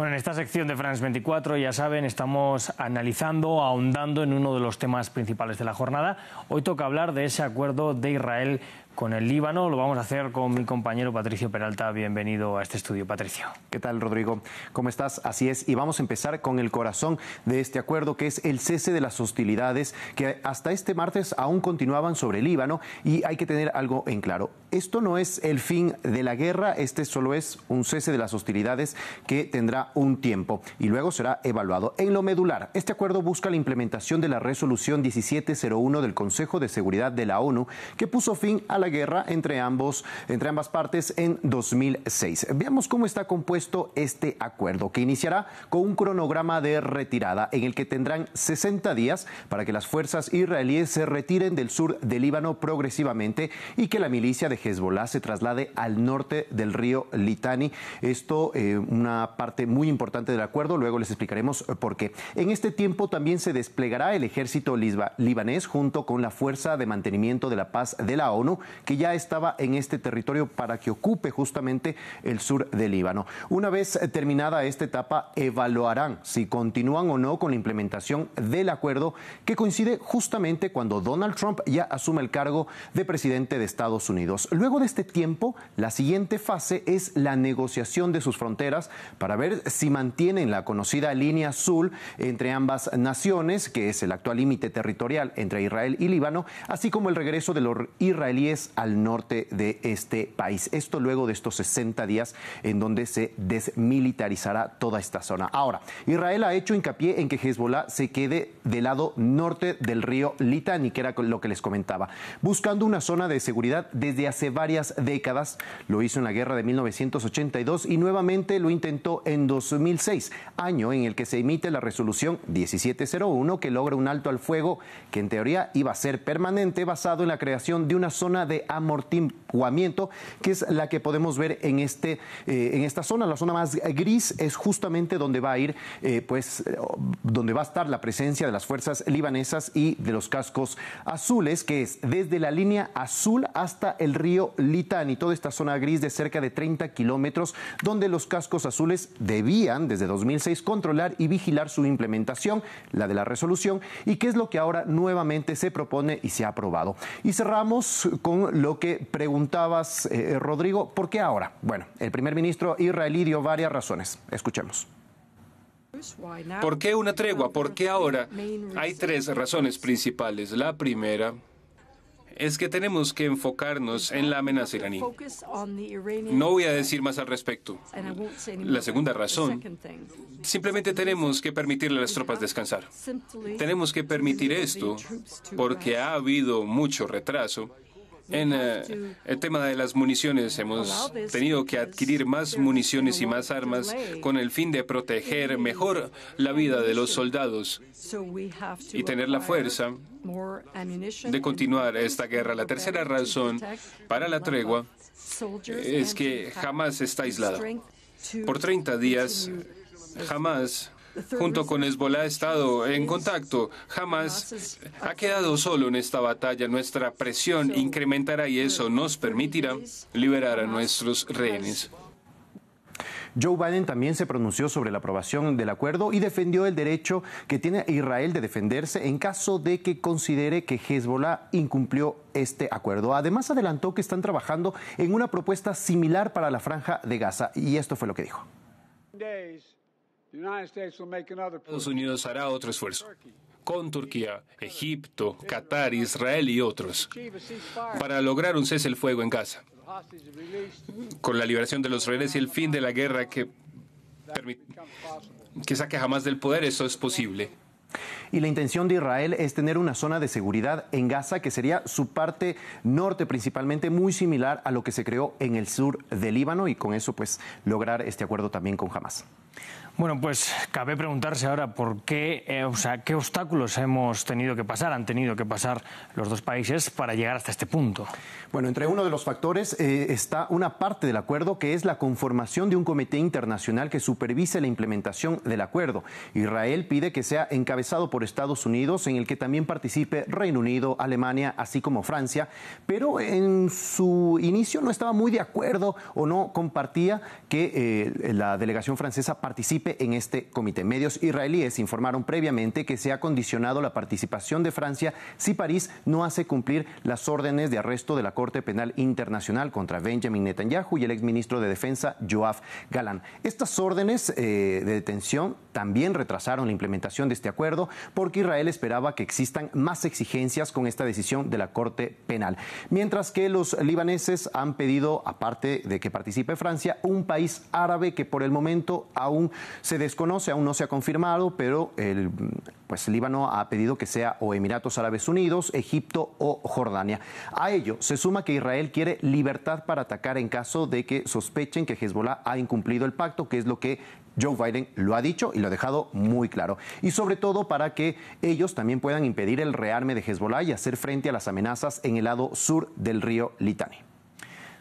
Bueno, en esta sección de France 24, ya saben, estamos analizando, ahondando en uno de los temas principales de la jornada. Hoy toca hablar de ese acuerdo de Israel con el Líbano. Lo vamos a hacer con mi compañero Patricio Peralta. Bienvenido a este estudio, Patricio. ¿Qué tal, Rodrigo? ¿Cómo estás? Así es. Y vamos a empezar con el corazón de este acuerdo, que es el cese de las hostilidades que hasta este martes aún continuaban sobre el Líbano. Y hay que tener algo en claro. Esto no es el fin de la guerra, este solo es un cese de las hostilidades que tendrá un tiempo y luego será evaluado. En lo medular, este acuerdo busca la implementación de la resolución 1701 del Consejo de Seguridad de la ONU, que puso fin a la guerra entre, ambos, entre ambas partes en 2006. Veamos cómo está compuesto este acuerdo, que iniciará con un cronograma de retirada en el que tendrán 60 días para que las fuerzas israelíes se retiren del sur de Líbano progresivamente y que la milicia de Hezbollah se traslade al norte del río Litani. Esto, eh, una parte muy importante del acuerdo, luego les explicaremos por qué. En este tiempo también se desplegará el ejército libanés junto con la Fuerza de Mantenimiento de la Paz de la ONU que ya estaba en este territorio para que ocupe justamente el sur de Líbano. Una vez eh, terminada esta etapa, evaluarán si continúan o no con la implementación del acuerdo que coincide justamente cuando Donald Trump ya asume el cargo de presidente de Estados Unidos. Luego de este tiempo, la siguiente fase es la negociación de sus fronteras para ver si mantienen la conocida línea azul entre ambas naciones, que es el actual límite territorial entre Israel y Líbano, así como el regreso de los israelíes al norte de este país. Esto luego de estos 60 días en donde se desmilitarizará toda esta zona. Ahora, Israel ha hecho hincapié en que Hezbollah se quede del lado norte del río Litani, que era lo que les comentaba, buscando una zona de seguridad desde hace varias décadas. Lo hizo en la guerra de 1982 y nuevamente lo intentó en 2006, año en el que se emite la resolución 1701 que logra un alto al fuego que en teoría iba a ser permanente basado en la creación de una zona de de Amortim que es la que podemos ver en, este, eh, en esta zona. La zona más gris es justamente donde va a ir, eh, pues, eh, donde va a estar la presencia de las fuerzas libanesas y de los cascos azules, que es desde la línea azul hasta el río Litán y toda esta zona gris de cerca de 30 kilómetros, donde los cascos azules debían, desde 2006, controlar y vigilar su implementación, la de la resolución, y qué es lo que ahora nuevamente se propone y se ha aprobado. Y cerramos con lo que preguntamos preguntabas, eh, eh, Rodrigo, ¿por qué ahora? Bueno, el primer ministro israelí dio varias razones. Escuchemos. ¿Por qué una tregua? ¿Por qué ahora? Hay tres razones principales. La primera es que tenemos que enfocarnos en la amenaza iraní. No voy a decir más al respecto. La segunda razón, simplemente tenemos que permitirle a las tropas descansar. Tenemos que permitir esto porque ha habido mucho retraso en eh, el tema de las municiones, hemos tenido que adquirir más municiones y más armas con el fin de proteger mejor la vida de los soldados y tener la fuerza de continuar esta guerra. La tercera razón para la tregua es que jamás está aislada. Por 30 días, jamás junto con Hezbollah ha estado en contacto. Jamás ha quedado solo en esta batalla. Nuestra presión incrementará y eso nos permitirá liberar a nuestros rehenes. Joe Biden también se pronunció sobre la aprobación del acuerdo y defendió el derecho que tiene Israel de defenderse en caso de que considere que Hezbollah incumplió este acuerdo. Además, adelantó que están trabajando en una propuesta similar para la franja de Gaza y esto fue lo que dijo. Estados Unidos hará otro esfuerzo con Turquía, Egipto, Qatar, Israel y otros para lograr un cese el fuego en Gaza, con la liberación de los rehenes y el fin de la guerra que, que saque jamás del poder, eso es posible. Y la intención de Israel es tener una zona de seguridad en Gaza que sería su parte norte principalmente muy similar a lo que se creó en el sur del Líbano y con eso pues lograr este acuerdo también con Hamas. Bueno, pues cabe preguntarse ahora por qué, eh, o sea, qué obstáculos hemos tenido que pasar, han tenido que pasar los dos países para llegar hasta este punto. Bueno, entre uno de los factores eh, está una parte del acuerdo que es la conformación de un comité internacional que supervise la implementación del acuerdo. Israel pide que sea encabezado por Estados Unidos, en el que también participe Reino Unido, Alemania, así como Francia, pero en su inicio no estaba muy de acuerdo o no compartía que eh, la delegación francesa participe en este comité. Medios israelíes informaron previamente que se ha condicionado la participación de Francia si París no hace cumplir las órdenes de arresto de la Corte Penal Internacional contra Benjamin Netanyahu y el exministro de Defensa Joaf Galán. Estas órdenes eh, de detención también retrasaron la implementación de este acuerdo porque Israel esperaba que existan más exigencias con esta decisión de la Corte Penal. Mientras que los libaneses han pedido, aparte de que participe Francia, un país árabe que por el momento aún se desconoce, aún no se ha confirmado, pero pues, el, Líbano ha pedido que sea o Emiratos Árabes Unidos, Egipto o Jordania. A ello se suma que Israel quiere libertad para atacar en caso de que sospechen que Hezbollah ha incumplido el pacto, que es lo que Joe Biden lo ha dicho y lo ha dejado muy claro. Y sobre todo para que ellos también puedan impedir el rearme de Hezbollah y hacer frente a las amenazas en el lado sur del río Litani.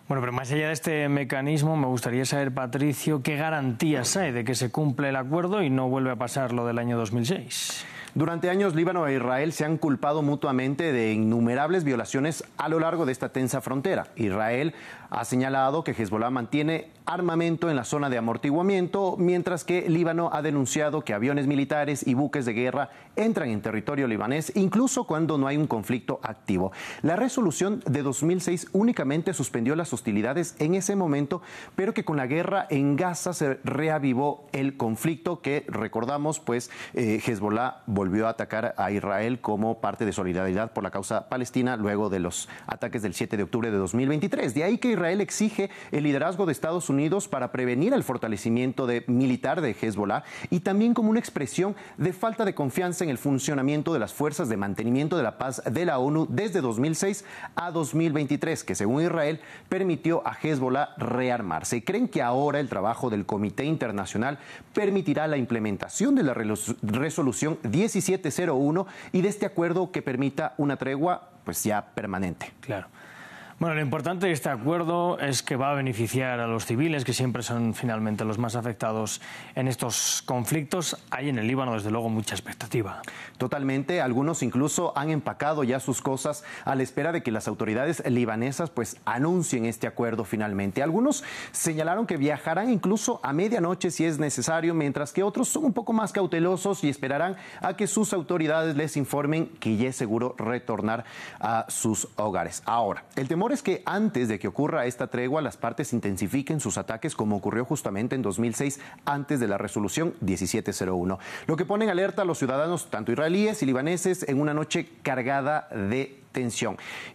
Bueno, pero más allá de este mecanismo, me gustaría saber, Patricio, qué garantías hay de que se cumple el acuerdo y no vuelve a pasar lo del año 2006. Durante años, Líbano e Israel se han culpado mutuamente de innumerables violaciones a lo largo de esta tensa frontera. Israel ha señalado que Hezbollah mantiene armamento en la zona de amortiguamiento, mientras que Líbano ha denunciado que aviones militares y buques de guerra entran en territorio libanés, incluso cuando no hay un conflicto activo. La resolución de 2006 únicamente suspendió las hostilidades en ese momento, pero que con la guerra en Gaza se reavivó el conflicto que, recordamos, pues eh, Hezbollah volvió a atacar a Israel como parte de solidaridad por la causa palestina luego de los ataques del 7 de octubre de 2023. De ahí que Israel exige el liderazgo de Estados Unidos para prevenir el fortalecimiento militar de Hezbollah y también como una expresión de falta de confianza en el funcionamiento de las fuerzas de mantenimiento de la paz de la ONU desde 2006 a 2023, que según Israel permitió a Hezbollah rearmarse. creen que ahora el trabajo del Comité Internacional permitirá la implementación de la resolución 10 1701 y de este acuerdo que permita una tregua pues ya permanente. Claro. Bueno, lo importante de este acuerdo es que va a beneficiar a los civiles, que siempre son finalmente los más afectados en estos conflictos. Hay en el Líbano, desde luego, mucha expectativa. Totalmente. Algunos incluso han empacado ya sus cosas a la espera de que las autoridades libanesas pues anuncien este acuerdo finalmente. Algunos señalaron que viajarán incluso a medianoche si es necesario, mientras que otros son un poco más cautelosos y esperarán a que sus autoridades les informen que ya es seguro retornar a sus hogares. Ahora, el temor es que antes de que ocurra esta tregua, las partes intensifiquen sus ataques, como ocurrió justamente en 2006, antes de la resolución 1701, lo que pone en alerta a los ciudadanos, tanto israelíes y libaneses, en una noche cargada de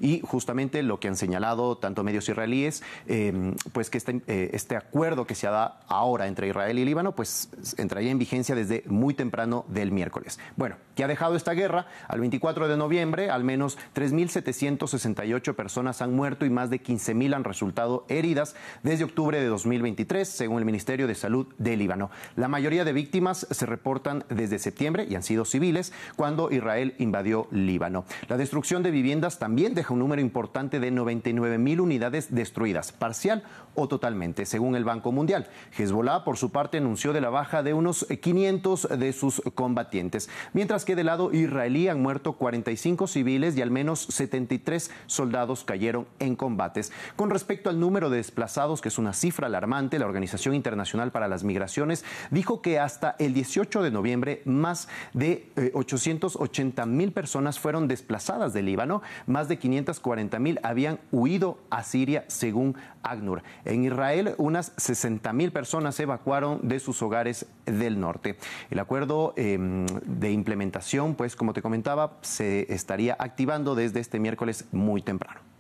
y justamente lo que han señalado tanto medios israelíes, em, pues que este, eh, este, acuerdo que se da ahora entre Israel y Líbano, pues entraría en vigencia desde muy temprano del miércoles. Bueno, que ha dejado esta guerra, al 24 de noviembre al menos 3.768 personas han muerto y más de 15.000 han resultado heridas desde octubre de 2023, según el Ministerio de Salud de Líbano. La mayoría de víctimas se reportan desde septiembre y han sido civiles cuando Israel invadió Líbano. La destrucción de viviendas también deja un número importante de 99 mil unidades destruidas, parcial o totalmente, según el Banco Mundial. Hezbollah, por su parte, anunció de la baja de unos 500 de sus combatientes, mientras que del lado israelí han muerto 45 civiles y al menos 73 soldados cayeron en combates. Con respecto al número de desplazados, que es una cifra alarmante, la Organización Internacional para las Migraciones dijo que hasta el 18 de noviembre más de 880 eh, mil personas fueron desplazadas del Líbano más de 540 mil habían huido a Siria, según ACNUR. En Israel, unas 60 mil personas se evacuaron de sus hogares del norte. El acuerdo em, de implementación, pues como te comentaba, se estaría activando desde este miércoles muy temprano.